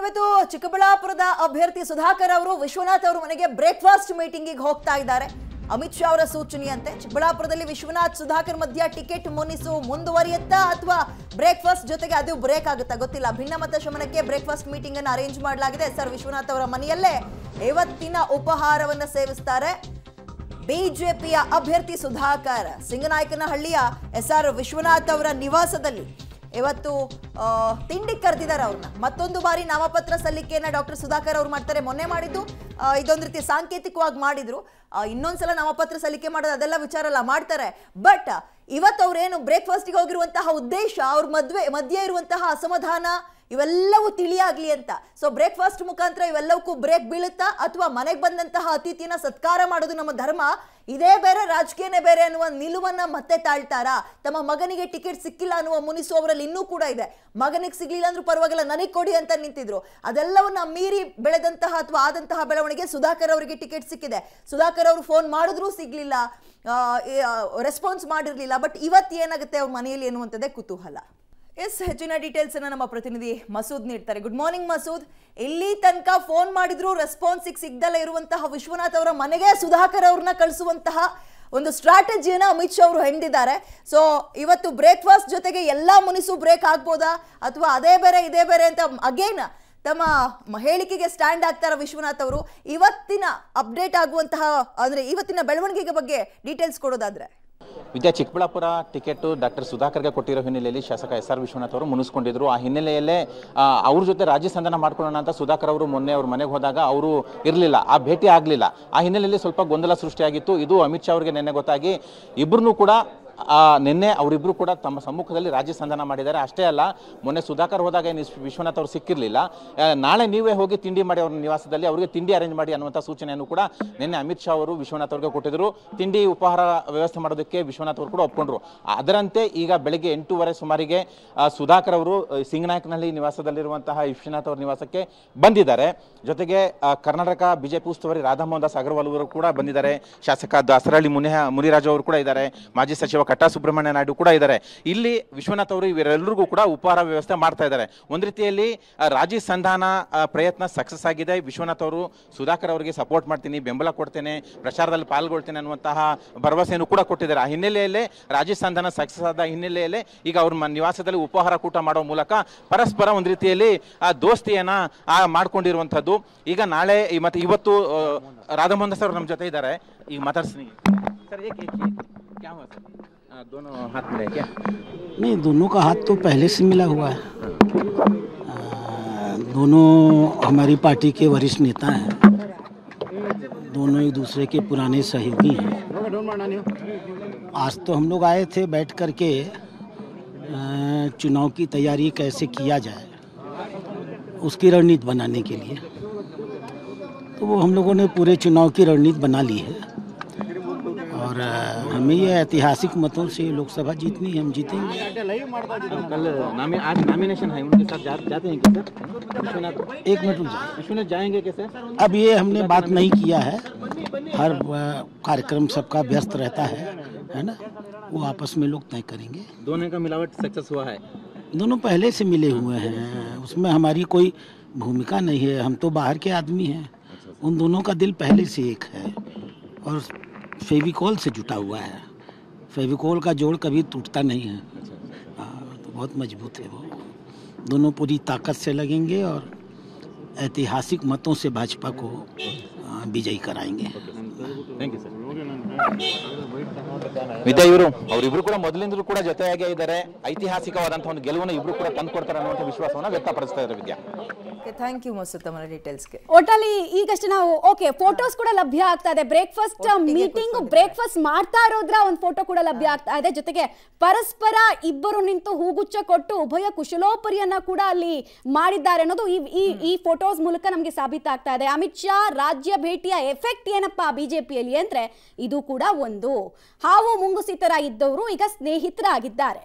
ಇವತ್ತು ಚಿಕ್ಕಬಳ್ಳಾಪುರದ ಅಭ್ಯರ್ಥಿ ಸುಧಾಕರ್ ಅವರು ವಿಶ್ವನಾಥ್ ಅವರ ಮನೆಗೆ ಬ್ರೇಕ್ಫಾಸ್ಟ್ ಮೀಟಿಂಗಿಗೆ ಹೋಗ್ತಾ ಇದ್ದಾರೆ ಅಮಿತ್ ಶಾ ಅವರ ಸೂಚನೆಯಂತೆ ಚಿಕ್ಕಬಳ್ಳಾಪುರದಲ್ಲಿ ವಿಶ್ವನಾಥ್ ಸುಧಾಕರ್ ಮಧ್ಯ ಟಿಕೆಟ್ ಮುನಿಸು ಮುಂದುವರಿಯುತ್ತಾ ಅಥವಾ ಬ್ರೇಕ್ಫಾಸ್ಟ್ ಜೊತೆಗೆ ಅದು ಬ್ರೇಕ್ ಆಗುತ್ತಾ ಗೊತ್ತಿಲ್ಲ ಭಿನ್ನಮತ ಶಮನಕ್ಕೆ ಬ್ರೇಕ್ಫಾಸ್ಟ್ ಮೀಟಿಂಗ್ ಅನ್ನು ಅರೇಂಜ್ ಮಾಡಲಾಗಿದೆ ಸರ್ ವಿಶ್ವನಾಥ್ ಅವರ ಮನೆಯಲ್ಲೇ ಇವತ್ತಿನ ಉಪಹಾರವನ್ನು ಸೇವಿಸ್ತಾರೆ ಬಿಜೆಪಿಯ ಅಭ್ಯರ್ಥಿ ಸುಧಾಕರ್ ಸಿಂಗನಾಯಕನಹಳ್ಳಿಯ ಎಸ್ ಆರ್ ವಿಶ್ವನಾಥ್ ಅವರ ನಿವಾಸದಲ್ಲಿ ಇವತ್ತು ತಿಂಡಿ ಕರೆದಿದ್ದಾರೆ ಅವ್ರನ್ನ ಮತ್ತೊಂದು ಬಾರಿ ನಾಮಪತ್ರ ಸಲ್ಲಿಕೆಯನ್ನ ಡಾಕ್ಟರ್ ಸುಧಾಕರ್ ಅವ್ರು ಮಾಡ್ತಾರೆ ಮೊನ್ನೆ ಮಾಡಿದ್ದು ಇದೊಂದು ರೀತಿ ಸಾಂಕೇತಿಕವಾಗಿ ಮಾಡಿದ್ರು ಇನ್ನೊಂದ್ಸಲ ನಾಮಪತ್ರ ಸಲ್ಲಿಕೆ ಮಾಡೋದು ಅದೆಲ್ಲ ವಿಚಾರ ಅಲ್ಲ ಮಾಡ್ತಾರೆ ಬಟ್ ಇವತ್ತು ಅವರೇನು ಬ್ರೇಕ್ಫಾಸ್ಟಿಗೆ ಹೋಗಿರುವಂತಹ ಉದ್ದೇಶ ಅವ್ರ ಮದುವೆ ಮಧ್ಯೆ ಇರುವಂತಹ ಅಸಮಾಧಾನ ಇವೆಲ್ಲವೂ ತಿಳಿಯಾಗಲಿ ಅಂತ ಸೊ ಬ್ರೇಕ್ಫಾಸ್ಟ್ ಮುಖಾಂತರ ಇವೆಲ್ಲವಕ್ಕೂ ಬ್ರೇಕ್ ಬೀಳುತ್ತಾ ಅಥವಾ ಮನೆಗೆ ಬಂದಂತಹ ಅತಿಥಿನ ಸತ್ಕಾರ ಮಾಡೋದು ನಮ್ಮ ಧರ್ಮ ಇದೇ ಬೇರೆ ರಾಜಕೀಯನೇ ಬೇರೆ ಅನ್ನುವ ನಿಲುವನ್ನ ಮತ್ತೆ ತಾಳ್ತಾರಾ ತಮ್ಮ ಮಗನಿಗೆ ಟಿಕೆಟ್ ಸಿಕ್ಕಿಲ್ಲ ಅನ್ನುವ ಮುನಿಸು ಅವರಲ್ಲಿ ಇನ್ನೂ ಕೂಡ ಇದೆ ಮಗನಿಗೆ ಸಿಗ್ಲಿಲ್ಲ ಅಂದ್ರೂ ಪರವಾಗಿಲ್ಲ ನನಗೆ ಕೊಡಿ ಅಂತ ನಿಂತಿದ್ರು ಅದೆಲ್ಲವನ್ನ ಮೀರಿ ಬೆಳೆದಂತಹ ಅಥವಾ ಆದಂತಹ ಬೆಳವಣಿಗೆ ಸುಧಾಕರ್ ಅವರಿಗೆ ಟಿಕೆಟ್ ಸಿಕ್ಕಿದೆ ಸುಧಾಕರ್ ಅವರು ಫೋನ್ ಮಾಡಿದ್ರೂ ಸಿಗ್ಲಿಲ್ಲ ರೆಸ್ಪಾನ್ಸ್ ಮಾಡಿರಲಿಲ್ಲ ಬಟ್ ಇವತ್ತು ಏನಾಗುತ್ತೆ ಅವ್ರ ಮನೆಯಲ್ಲಿ ಎನ್ನುವಂಥದ್ದೇ ಕುತೂಹಲ ಎಸ್ ಹೆಚ್ಚಿನ ಡೀಟೇಲ್ಸ್ ಅನ್ನ ನಮ್ಮ ಪ್ರತಿನಿಧಿ ಮಸೂದ್ ನೀಡ್ತಾರೆ ಗುಡ್ ಮಾರ್ನಿಂಗ್ ಮಸೂದ್ ಎಲ್ಲಿ ತನಕ ಫೋನ್ ಮಾಡಿದ್ರು ರೆಸ್ಪಾನ್ಸ್ ಸಿಗ್ದಲ್ಲ ಇರುವಂತಹ ವಿಶ್ವನಾಥ್ ಅವರ ಮನೆಗೆ ಸುಧಾಕರ್ ಅವ್ರನ್ನ ಕಳಿಸುವಂತಹ ಒಂದು ಸ್ಟ್ರಾಟಜಿಯನ್ನು ಅಮಿತ್ ಶಾ ಅವರು ಹೆಂಡಿದ್ದಾರೆ ಸೊ ಇವತ್ತು ಬ್ರೇಕ್ಫಾಸ್ಟ್ ಜೊತೆಗೆ ಎಲ್ಲ ಮುನಿಸು ಬ್ರೇಕ್ ಆಗ್ಬೋದಾ ಅಥವಾ ಅದೇ ಬೇರೆ ಇದೇ ಬೇರೆ ಅಂತ ಅಗೇನ್ ತಮ್ಮ ಹೇಳಿಕೆಗೆ ಸ್ಟ್ಯಾಂಡ್ ಆಗ್ತಾರ ವಿಶ್ವನಾಥ್ ಅವರು ಇವತ್ತಿನ ಅಪ್ಡೇಟ್ ಆಗುವಂತಹ ಅಂದರೆ ಇವತ್ತಿನ ಬೆಳವಣಿಗೆಗೆ ಬಗ್ಗೆ ಡೀಟೇಲ್ಸ್ ಕೊಡೋದಾದ್ರೆ ವಿದ್ಯಾ ಚಿಕ್ಕಬಳ್ಳಾಪುರ ಟಿಕೆಟ್ ಡಾಕ್ಟರ್ ಸುಧಾಕರ್ಗೆ ಕೊಟ್ಟಿರೋ ಹಿನ್ನೆಲೆಯಲ್ಲಿ ಶಾಸಕ ಎಸ್ ಆರ್ ವಿಶ್ವನಾಥ್ ಅವರು ಮುನಿಸ್ಕೊಂಡಿದ್ರು ಆ ಹಿನ್ನೆಲೆಯಲ್ಲೇ ಅವ್ರ ಜೊತೆ ರಾಜ್ಯ ಸಂಧಾನ ಮಾಡ್ಕೊಳ್ಳೋಣ ಅಂತ ಸುಧಾಕರ್ ಅವರು ಮೊನ್ನೆ ಅವ್ರ ಮನೆಗೆ ಹೋದಾಗ ಅವರು ಇರಲಿಲ್ಲ ಆ ಭೇಟಿ ಆಗಲಿಲ್ಲ ಆ ಹಿನ್ನೆಲೆಯಲ್ಲಿ ಸ್ವಲ್ಪ ಗೊಂದಲ ಸೃಷ್ಟಿಯಾಗಿತ್ತು ಇದು ಅಮಿತ್ ಶಾ ಅವರಿಗೆ ನಿನ್ನೆ ಗೊತ್ತಾಗಿ ಇಬ್ಬರನ್ನೂ ಕೂಡ ನಿನ್ನೆ ಅವರಿಬ್ರು ಕೂಡ ತಮ್ಮ ಸಮ್ಮುಖದಲ್ಲಿ ರಾಜ್ಯ ಸಂಧಾನ ಮಾಡಿದ್ದಾರೆ ಅಷ್ಟೇ ಅಲ್ಲ ಮೊನ್ನೆ ಸುಧಾಕರ್ ಹೋದಾಗ ಏನು ವಿಶ್ವನಾಥ್ ಅವರು ಸಿಕ್ಕಿರಲಿಲ್ಲ ನಾಳೆ ನೀವೇ ಹೋಗಿ ತಿಂಡಿ ಮಾಡಿ ಅವ್ರ ನಿವಾಸದಲ್ಲಿ ಅವರಿಗೆ ತಿಂಡಿ ಅರೇಂಜ್ ಮಾಡಿ ಅನ್ನುವಂಥ ಸೂಚನೆಯನ್ನು ಕೂಡ ನಿನ್ನೆ ಅಮಿತ್ ಶಾ ಅವರು ವಿಶ್ವನಾಥ್ ಅವ್ರಿಗೆ ಕೊಟ್ಟಿದ್ದರು ತಿಂಡಿ ಉಪಹಾರ ವ್ಯವಸ್ಥೆ ಮಾಡೋದಕ್ಕೆ ವಿಶ್ವನಾಥ್ ಅವರು ಕೂಡ ಒಪ್ಕೊಂಡ್ರು ಅದರಂತೆ ಈಗ ಬೆಳಗ್ಗೆ ಎಂಟೂವರೆ ಸುಮಾರಿಗೆ ಸುಧಾಕರ್ ಅವರು ಸಿಂಗನಾಯಕ್ನಲ್ಲಿ ನಿವಾಸದಲ್ಲಿರುವಂತಹ ವಿಶ್ವನಾಥ್ ಅವರ ನಿವಾಸಕ್ಕೆ ಬಂದಿದ್ದಾರೆ ಜೊತೆಗೆ ಕರ್ನಾಟಕ ಬಿಜೆಪಿ ಉಸ್ತುವಾರಿ ರಾಧಾಮೋಹನ್ ದಾಸ್ ಅಗರ್ವಾಲ್ ಅವರು ಕೂಡ ಬಂದಿದ್ದಾರೆ ಶಾಸಕ ದಾಸರಹಳ್ಳಿ ಮುನಿಹ ಮುನಿರಾಜ್ ಅವರು ಕೂಡ ಇದ್ದಾರೆ ಮಾಜಿ ಸಚಿವ ಕಟ್ಟಾ ಸುಬ್ರಹ್ಮಣ್ಯ ನಾಯ್ಡು ಕೂಡ ಇದ್ದಾರೆ ಇಲ್ಲಿ ವಿಶ್ವನಾಥ್ ಅವರು ಇವರೆಲ್ಲರಿಗೂ ಕೂಡ ಉಪಹಾರ ವ್ಯವಸ್ಥೆ ಮಾಡ್ತಾ ಇದ್ದಾರೆ ಒಂದು ರೀತಿಯಲ್ಲಿ ರಾಜೀ ಸಂಧಾನ ಪ್ರಯತ್ನ ಸಕ್ಸಸ್ ಆಗಿದೆ ವಿಶ್ವನಾಥ್ ಅವರು ಸುಧಾಕರ್ ಅವರಿಗೆ ಸಪೋರ್ಟ್ ಮಾಡ್ತೀನಿ ಬೆಂಬಲ ಕೊಡ್ತೇನೆ ಪ್ರಚಾರದಲ್ಲಿ ಪಾಲ್ಗೊಳ್ತೇನೆ ಅನ್ನುವಂತಹ ಭರವಸೆಯನ್ನು ಕೂಡ ಕೊಟ್ಟಿದ್ದಾರೆ ಆ ಹಿನ್ನೆಲೆಯಲ್ಲಿ ರಾಜೀ ಸಂಧಾನ ಸಕ್ಸಸ್ ಆದ ಹಿನ್ನೆಲೆಯಲ್ಲಿ ಈಗ ಅವ್ರ ನಿವಾಸದಲ್ಲಿ ಉಪಹಾರ ಕೂಟ ಮಾಡುವ ಮೂಲಕ ಪರಸ್ಪರ ಒಂದು ರೀತಿಯಲ್ಲಿ ಆ ದೋಸ್ತಿಯನ್ನು ಮಾಡ್ಕೊಂಡಿರುವಂಥದ್ದು ಈಗ ನಾಳೆ ಮತ್ತು ಇವತ್ತು ರಾಧಾಮೋಹನ್ ಸರ್ ನಮ್ಮ ಜೊತೆ ಇದ್ದಾರೆ ಈಗ ಮಾತಾಡ್ತೀನಿ ಸರ್ हाँ, दोनों हाथ में क्या नहीं दोनों का हाथ तो पहले से मिला हुआ है आ, हाँ। दोनों हमारी पार्टी के वरिष्ठ नेता हैं दोनों एक दूसरे के पुराने सहयोगी हैं आज तो हम लोग आए थे बैठ करके चुनाव की तैयारी कैसे किया जाए उसकी रणनीति बनाने के लिए तो वो हम लोगों ने पूरे चुनाव की रणनीति बना ली है और हमें ये ऐतिहासिक मतों से लोकसभा जीतनी हम जीतेंगे कल नामे आज है उनके साथ जा, जाते हैं एक मिनट विश्वनाथ जाएंगे कैसे अब ये हमने बात नहीं किया है हर कार्यक्रम सबका व्यस्त रहता है है ना वो आपस में लोग तय करेंगे दोनों का मिलावट सक्सेस हुआ है दोनों पहले से मिले हुए हैं उसमें हमारी कोई भूमिका नहीं है हम तो बाहर के आदमी हैं अच्छा, अच्छा। उन दोनों का दिल पहले से एक है और फेविकोल से जुटा हुआ है फेविकोल का जोड़ कभी टूटता नहीं है अच्छा। हाँ, तो बहुत मजबूत है वो दोनों पूरी ताकत से लगेंगे और ऐतिहासिक मतों से भाजपा को हाँ, विजयी कराएंगे थैंक यू सर ವಿದ್ಯಾ ಇವರು ಅವರಿಬ್ರು ಕೂಡ ಮೊದಲಿಂದಲೂ ಕೂಡ ಜೊತೆಯಾಗೇ ಇದ್ದಾರೆ ಐತಿಹಾಸಿಕವಾದಂತಹ ಒಂದು ಗೆಲುವನ್ನು ಇಬ್ರು ಕೂಡ ಕೊಡ್ತಾರೆ ಅನ್ನುವಂಥ ವಿಶ್ವಾಸವನ್ನು ವ್ಯಕ್ತಪಡಿಸ್ತಾ ಇದ್ದಾರೆ ವಿದ್ಯಾ ಥ್ಯಾಂಕ್ ಯು ಮಸುತ್ತಮರ ಡೀಟೇಲ್ಸ್ಗೆ ಒಟ್ಟಲ್ಲಿ ಈಗಷ್ಟೇ ನಾವು ಓಕೆ ಫೋಟೋಸ್ ಕೂಡ ಲಭ್ಯ ಆಗ್ತಾ ಇದೆ ಬ್ರೇಕ್ಫಾಸ್ಟ್ ಮೀಟಿಂಗ್ ಬ್ರೇಕ್ಫಾಸ್ಟ್ ಮಾಡ್ತಾ ಇರೋದ್ರ ಒಂದು ಫೋಟೋ ಕೂಡ ಲಭ್ಯ ಆಗ್ತಾ ಇದೆ ಜೊತೆಗೆ ಪರಸ್ಪರ ಇಬ್ಬರು ನಿಂತು ಹೂಗುಚ್ಚ ಕೊಟ್ಟು ಉಭಯ ಕುಶಲೋಪರಿಯನ್ನ ಕೂಡ ಅಲ್ಲಿ ಮಾಡಿದ್ದಾರೆ ಅನ್ನೋದು ಈ ಈ ಫೋಟೋಸ್ ಮೂಲಕ ನಮಗೆ ಸಾಬೀತಾಗ್ತಾ ಇದೆ ಅಮಿತ್ ಶಾ ರಾಜ್ಯ ಭೇಟಿಯ ಎಫೆಕ್ಟ್ ಏನಪ್ಪಾ ಬಿಜೆಪಿಯಲ್ಲಿ ಅಂದ್ರೆ ಇದು ಕೂಡ ಒಂದು ಹಾವು ಇದ್ದವರು ಈಗ ಸ್ನೇಹಿತರಾಗಿದ್ದಾರೆ